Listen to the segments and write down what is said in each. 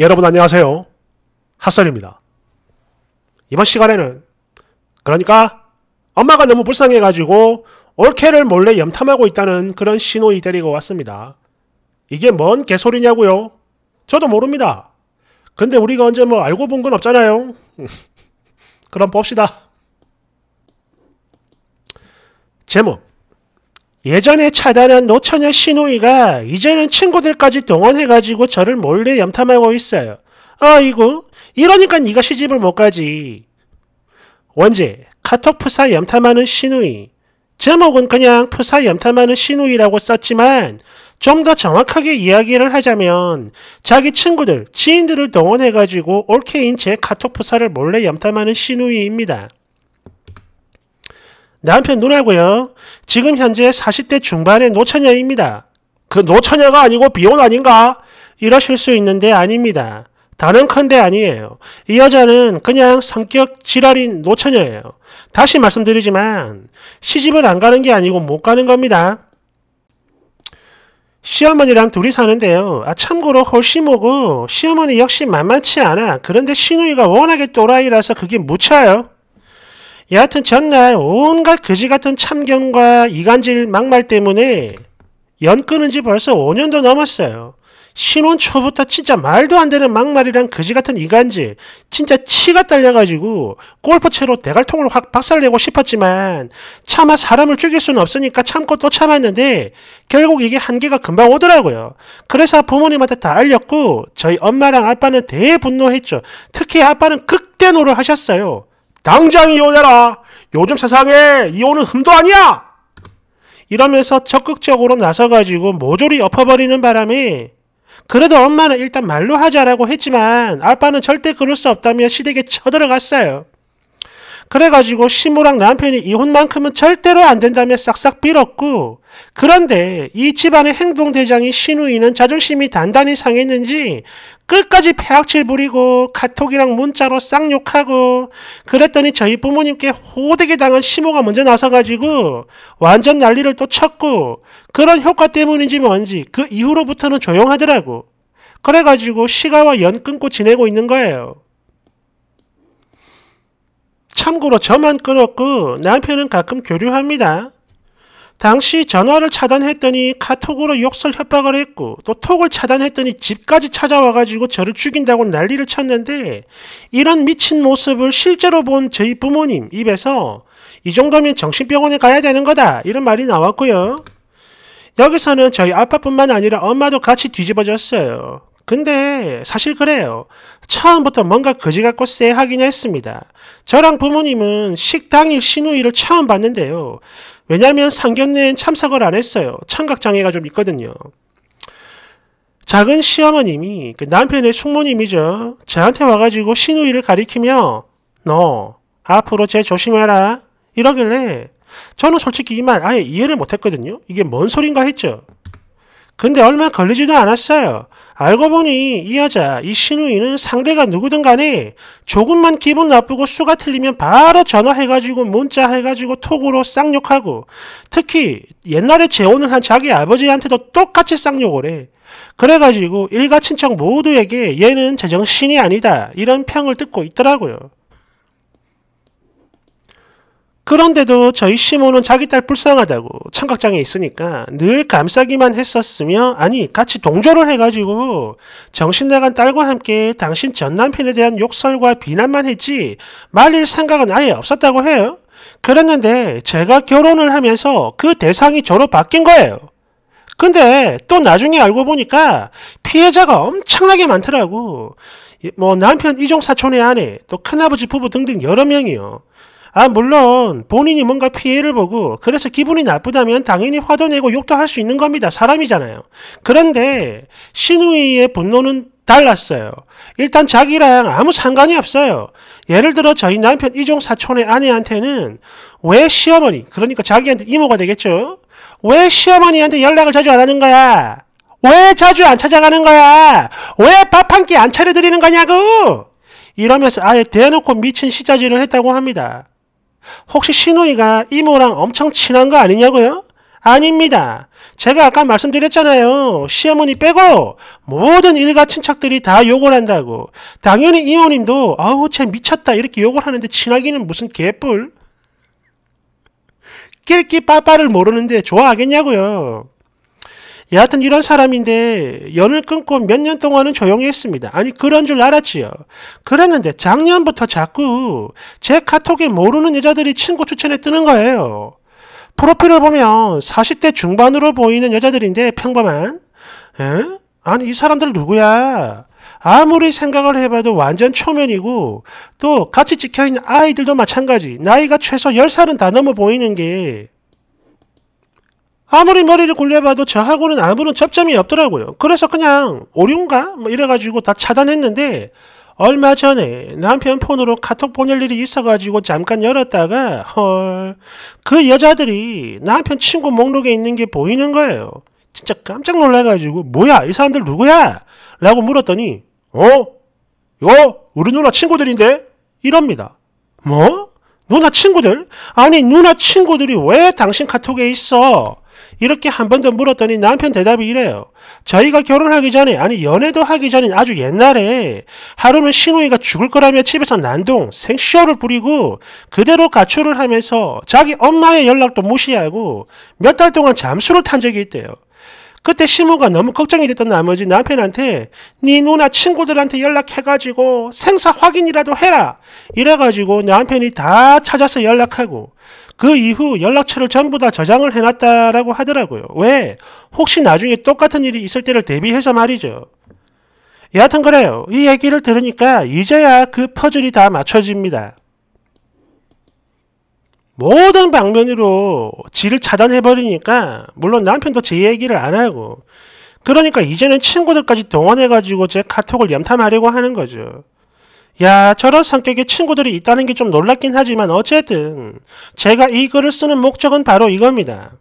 여러분 안녕하세요. 핫설입니다. 이번 시간에는 그러니까 엄마가 너무 불쌍해가지고 올케를 몰래 염탐하고 있다는 그런 신호이 데리고 왔습니다. 이게 뭔 개소리냐고요? 저도 모릅니다. 근데 우리가 언제 뭐 알고 본 건 없잖아요. 그럼 봅시다. 제목 예전에 차단한 노처녀 신우이가 이제는 친구들까지 동원해가지고 저를 몰래 염탐하고 있어요. 아이고 이러니까 네가 시집을 못 가지. 원제 카톡 프사 염탐하는 신우이 제목은 그냥 프사 염탐하는 신우이라고 썼지만 좀 더 정확하게 이야기를 하자면 자기 친구들, 지인들을 동원해가지고 올케인 제 카톡 프사를 몰래 염탐하는 신우이입니다. 남편 누나고요. 지금 현재 40대 중반의 노처녀입니다. 그 노처녀가 아니고 비혼 아닌가? 이러실 수 있는데 아닙니다. 다른컨대 아니에요. 이 여자는 그냥 성격 지랄인 노처녀예요. 다시 말씀드리지만 시집을 안 가는 게 아니고 못 가는 겁니다. 시어머니랑 둘이 사는데요. 아 참고로 홀씨모고 시어머니 역시 만만치 않아. 그런데 시누이가 워낙에 또라이라서 그게 무차요 여하튼 전날 온갖 그지같은 참견과 이간질 막말 때문에 연 끊은 지 벌써 5년도 넘었어요. 신혼 초부터 진짜 말도 안 되는 막말이랑 그지같은 이간질, 진짜 치가 딸려가지고 골프채로 대갈통을 확 박살내고 싶었지만 차마 사람을 죽일 수는 없으니까 참고 또 참았는데 결국 이게 한계가 금방 오더라고요. 그래서 부모님한테 다 알렸고 저희 엄마랑 아빠는 대분노했죠. 특히 아빠는 극대노를 하셨어요. 당장 이혼해라. 요즘 세상에 이혼은 흠도 아니야. 이러면서 적극적으로 나서가지고 모조리 엎어버리는 바람에 그래도 엄마는 일단 말로 하자라고 했지만 아빠는 절대 그럴 수 없다며 시댁에 쳐들어갔어요. 그래가지고 시모랑 남편이 이혼만큼은 절대로 안 된다며 싹싹 빌었고 그런데 이 집안의 행동대장이 신우이는 자존심이 단단히 상했는지 끝까지 폐악질 부리고 카톡이랑 문자로 쌍욕하고 그랬더니 저희 부모님께 호되게 당한 시모가 먼저 나서가지고 완전 난리를 또 쳤고 그런 효과 때문인지 뭔지 그 이후로부터는 조용하더라고. 그래가지고 시가와 연 끊고 지내고 있는 거예요. 참고로 저만 끊었고 남편은 가끔 교류합니다. 당시 전화를 차단했더니 카톡으로 욕설 협박을 했고 또 톡을 차단했더니 집까지 찾아와가지고 저를 죽인다고 난리를 쳤는데 이런 미친 모습을 실제로 본 저희 부모님 입에서 이 정도면 정신병원에 가야 되는 거다 이런 말이 나왔고요. 여기서는 저희 아빠뿐만 아니라 엄마도 같이 뒤집어졌어요. 근데 사실 그래요. 처음부터 뭔가 거지 같고 쎄하긴 했습니다. 저랑 부모님은 식당일 신우이를 처음 봤는데요. 왜냐면 상견례엔 참석을 안 했어요. 청각장애가 좀 있거든요. 작은 시어머님이 그 남편의 숙모님이죠. 저한테 와가지고 신우이를 가리키며 너 앞으로 쟤 조심해라 이러길래 저는 솔직히 이 말 아예 이해를 못했거든요. 이게 뭔 소린가 했죠. 근데 얼마 걸리지도 않았어요. 알고 보니 이 여자, 이 신우이는 상대가 누구든 간에 조금만 기분 나쁘고 수가 틀리면 바로 전화해가지고 문자해가지고 톡으로 쌍욕하고 특히 옛날에 재혼을 한 자기 아버지한테도 똑같이 쌍욕을 해. 그래가지고 일가 친척 모두에게 얘는 제정신이 아니다 이런 평을 듣고 있더라고요. 그런데도 저희 시모는 자기 딸 불쌍하다고 청각장애 있으니까 늘 감싸기만 했었으며 아니 같이 동조를 해가지고 정신 나간 딸과 함께 당신 전 남편에 대한 욕설과 비난만 했지 말릴 생각은 아예 없었다고 해요. 그랬는데 제가 결혼을 하면서 그 대상이 저로 바뀐 거예요. 근데 또 나중에 알고 보니까 피해자가 엄청나게 많더라고. 뭐 남편 이종 사촌의 아내, 또 큰아버지 부부 등등 여러 명이요. 아, 물론 본인이 뭔가 피해를 보고 그래서 기분이 나쁘다면 당연히 화도 내고 욕도 할 수 있는 겁니다. 사람이잖아요. 그런데 신우이의 분노는 달랐어요. 일단 자기랑 아무 상관이 없어요. 예를 들어 저희 남편 이종 사촌의 아내한테는 왜 시어머니, 그러니까 자기한테 이모가 되겠죠? 왜 시어머니한테 연락을 자주 안 하는 거야? 왜 자주 안 찾아가는 거야? 왜 밥 한 끼 안 차려드리는 거냐고! 이러면서 아예 대놓고 미친 시자질을 했다고 합니다. 혹시 신우이가 이모랑 엄청 친한 거 아니냐고요? 아닙니다. 제가 아까 말씀드렸잖아요. 시어머니 빼고 모든 일가 친척들이 다 욕을 한다고. 당연히 이모님도 아우 쟤 미쳤다 이렇게 욕을 하는데 친하기는 무슨 개뿔. 끼리끼 빠빠를 모르는데 좋아하겠냐고요. 여하튼 이런 사람인데 연을 끊고 몇 년 동안은 조용히 했습니다. 아니 그런 줄 알았지요. 그랬는데 작년부터 자꾸 제 카톡에 모르는 여자들이 친구 추천에 뜨는 거예요. 프로필을 보면 40대 중반으로 보이는 여자들인데 평범한 에? 아니 이 사람들 누구야? 아무리 생각을 해봐도 완전 초면이고 또 같이 찍혀있는 아이들도 마찬가지 나이가 최소 10살은 다 넘어 보이는 게 아무리 머리를 굴려봐도 저하고는 아무런 접점이 없더라고요. 그래서 그냥 오류인가? 뭐 이래가지고 다 차단했는데 얼마 전에 남편 폰으로 카톡 보낼 일이 있어가지고 잠깐 열었다가 헐 그 여자들이 남편 친구 목록에 있는 게 보이는 거예요. 진짜 깜짝 놀라가지고 뭐야 이 사람들 누구야? 라고 물었더니 어? 어? 우리 누나 친구들인데? 이럽니다. 뭐? 누나 친구들? 아니 누나 친구들이 왜 당신 카톡에 있어? 이렇게 한 번 더 물었더니 남편 대답이 이래요. 저희가 결혼하기 전에 아니 연애도 하기 전인 아주 옛날에 하루는 신우이가 죽을 거라며 집에서 난동 생쇼를 부리고 그대로 가출을 하면서 자기 엄마의 연락도 무시하고 몇 달 동안 잠수를 탄 적이 있대요. 그때 시무가 너무 걱정이 됐던 나머지 남편한테 네 누나 친구들한테 연락해가지고 생사 확인이라도 해라 이래가지고 남편이 다 찾아서 연락하고 그 이후 연락처를 전부 다 저장을 해놨다라고 하더라고요. 왜? 혹시 나중에 똑같은 일이 있을 때를 대비해서 말이죠. 여하튼 그래요. 이 얘기를 들으니까 이제야 그 퍼즐이 다 맞춰집니다. 모든 방면으로 지를 차단해버리니까 물론 남편도 제 얘기를 안 하고 그러니까 이제는 친구들까지 동원해가지고 제 카톡을 염탐하려고 하는 거죠. 야, 저런 성격의 친구들이 있다는 게 좀 놀랍긴 하지만 어쨌든 제가 이 글을 쓰는 목적은 바로 이겁니다.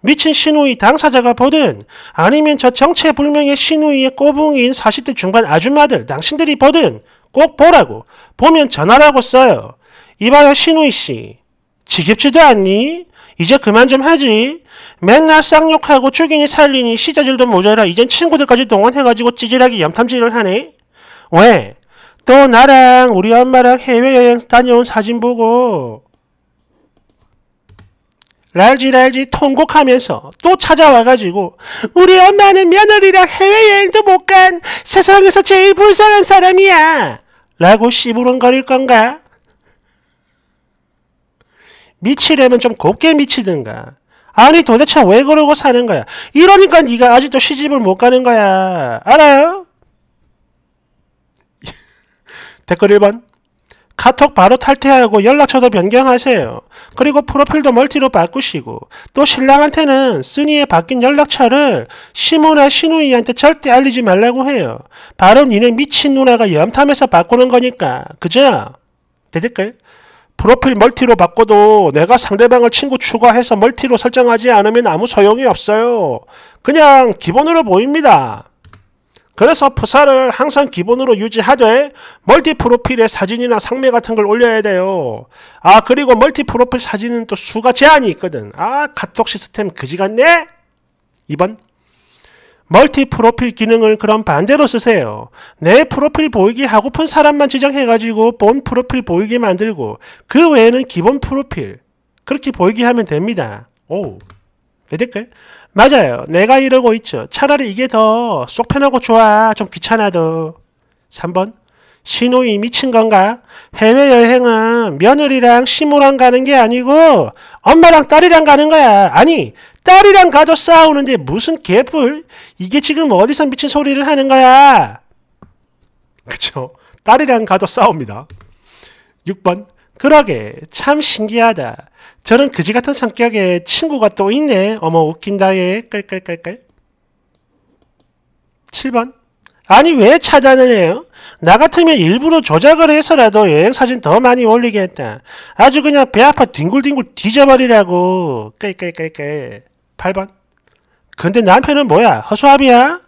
미친 신우이 당사자가 보든 아니면 저 정체불명의 신우이의 꼬붕이인 40대 중반 아줌마들 당신들이 보든 꼭 보라고 보면 전화라고 써요. 이봐요 신우이 씨. 지겹지도 않니? 이제 그만 좀 하지. 맨날 쌍욕하고 죽이니 살리니 시자질도 모자라 이젠 친구들까지 동원해가지고 찌질하게 염탐질을 하네. 왜? 또 나랑 우리 엄마랑 해외여행 다녀온 사진 보고 랄지 랄지 통곡하면서 또 찾아와가지고 우리 엄마는 며느리랑 해외여행도 못 간 세상에서 제일 불쌍한 사람이야 라고 시부렁거릴 건가? 미치려면 좀 곱게 미치든가 아니 도대체 왜 그러고 사는 거야 이러니까 네가 아직도 시집을 못 가는 거야 알아요? 댓글 1번 카톡 바로 탈퇴하고 연락처도 변경하세요. 그리고 프로필도 멀티로 바꾸시고 또 신랑한테는 쓰니에 바뀐 연락처를 시모나 시누이한테 절대 알리지 말라고 해요. 바로 니네 미친 누나가 염탐해서 바꾸는 거니까. 그죠? 대댓글 프로필 멀티로 바꿔도 내가 상대방을 친구 추가해서 멀티로 설정하지 않으면 아무 소용이 없어요. 그냥 기본으로 보입니다. 그래서 프사를 항상 기본으로 유지하되 멀티 프로필에 사진이나 상매 같은 걸 올려야 돼요. 아 그리고 멀티 프로필 사진은 또 수가 제한이 있거든. 아 카톡 시스템 그지같네? 2번 멀티 프로필 기능을 그럼 반대로 쓰세요. 내 프로필 보이기 하고픈 사람만 지정해가지고 본 프로필 보이게 만들고 그 외에는 기본 프로필 그렇게 보이게 하면 됩니다. 오. 내 댓글? 맞아요. 내가 이러고 있죠. 차라리 이게 더 쏙 편하고 좋아. 좀 귀찮아도. 3번. 신우이 미친 건가? 해외여행은 며느리랑 시모랑 가는 게 아니고 엄마랑 딸이랑 가는 거야. 아니, 딸이랑 가도 싸우는데 무슨 개뿔? 이게 지금 어디서 미친 소리를 하는 거야? 그쵸? 딸이랑 가도 싸웁니다. 6번. 그러게 참 신기하다. 저런 그지 같은 성격의 친구가 또 있네. 어머 웃긴다에 깔깔깔깔. 7번 아니 왜 차단을 해요? 나 같으면 일부러 조작을 해서라도 여행사진 더 많이 올리겠다. 아주 그냥 배 아파 뒹굴뒹굴 뒤져버리라고. 깔깔깔깔. 8번 근데 남편은 뭐야? 허수아비야?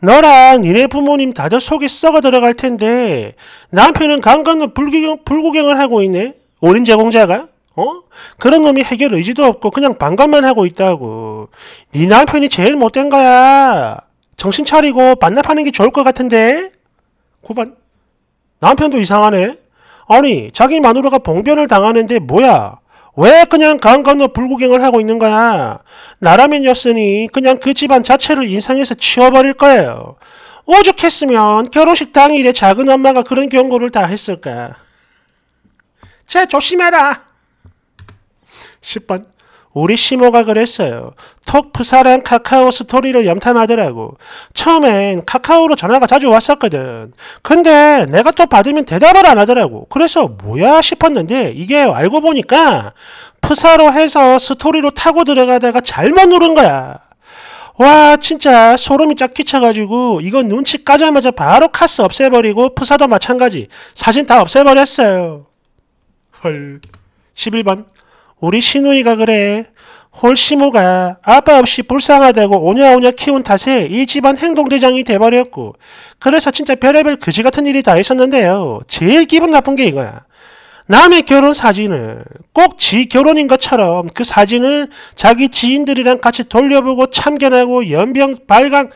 너랑 니네 부모님 다들 속이 썩어 들어갈 텐데 남편은 강간과 불구경, 불구경을 하고 있네. 오인 제공자가. 어? 그런 놈이 해결 의지도 없고 그냥 반감만 하고 있다고. 네 남편이 제일 못된 거야. 정신 차리고 반납하는 게 좋을 것 같은데? 구반 남편도 이상하네. 아니 자기 마누라가 봉변을 당하는데 뭐야? 왜 그냥 강 건너 불구경을 하고 있는 거야? 나라면였으니 그냥 그 집안 자체를 인상에서 치워버릴 거예요. 오죽했으면 결혼식 당일에 작은 엄마가 그런 경고를 다 했을까? 쟤 조심해라. 10번. 우리 시모가 그랬어요. 톡 부사랑 카카오 스토리를 염탐하더라고. 처음엔 카카오로 전화가 자주 왔었거든. 근데 내가 또 받으면 대답을 안 하더라고. 그래서 뭐야 싶었는데 이게 알고 보니까 프사로 해서 스토리로 타고 들어가다가 잘못 누른 거야. 와 진짜 소름이 쫙 끼쳐가지고 이건 눈치 까자마자 바로 카스 없애버리고 프사도 마찬가지 사진 다 없애버렸어요. 헐 11번 우리 시누이가 그래. 홀시모가 아빠 없이 불쌍하다고 오냐오냐 키운 탓에 이 집안 행동대장이 돼버렸고 그래서 진짜 별의별 그지 같은 일이 다 있었는데요. 제일 기분 나쁜 게 이거야. 남의 결혼 사진을 꼭 지 결혼인 것처럼 그 사진을 자기 지인들이랑 같이 돌려보고 참견하고 연병 발광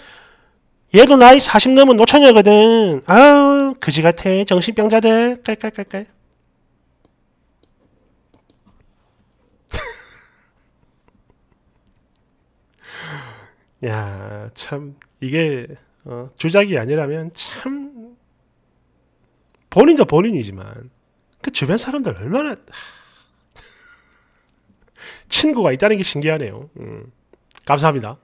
얘도 나이 40 넘은 노처녀거든. 아우 그지 같아 정신병자들 깔깔깔깔. 야, 참 이게 어, 조작이 아니라면 참 본인도 본인이지만 그 주변 사람들 얼마나 친구가 있다는 게 신기하네요. 음, 감사합니다.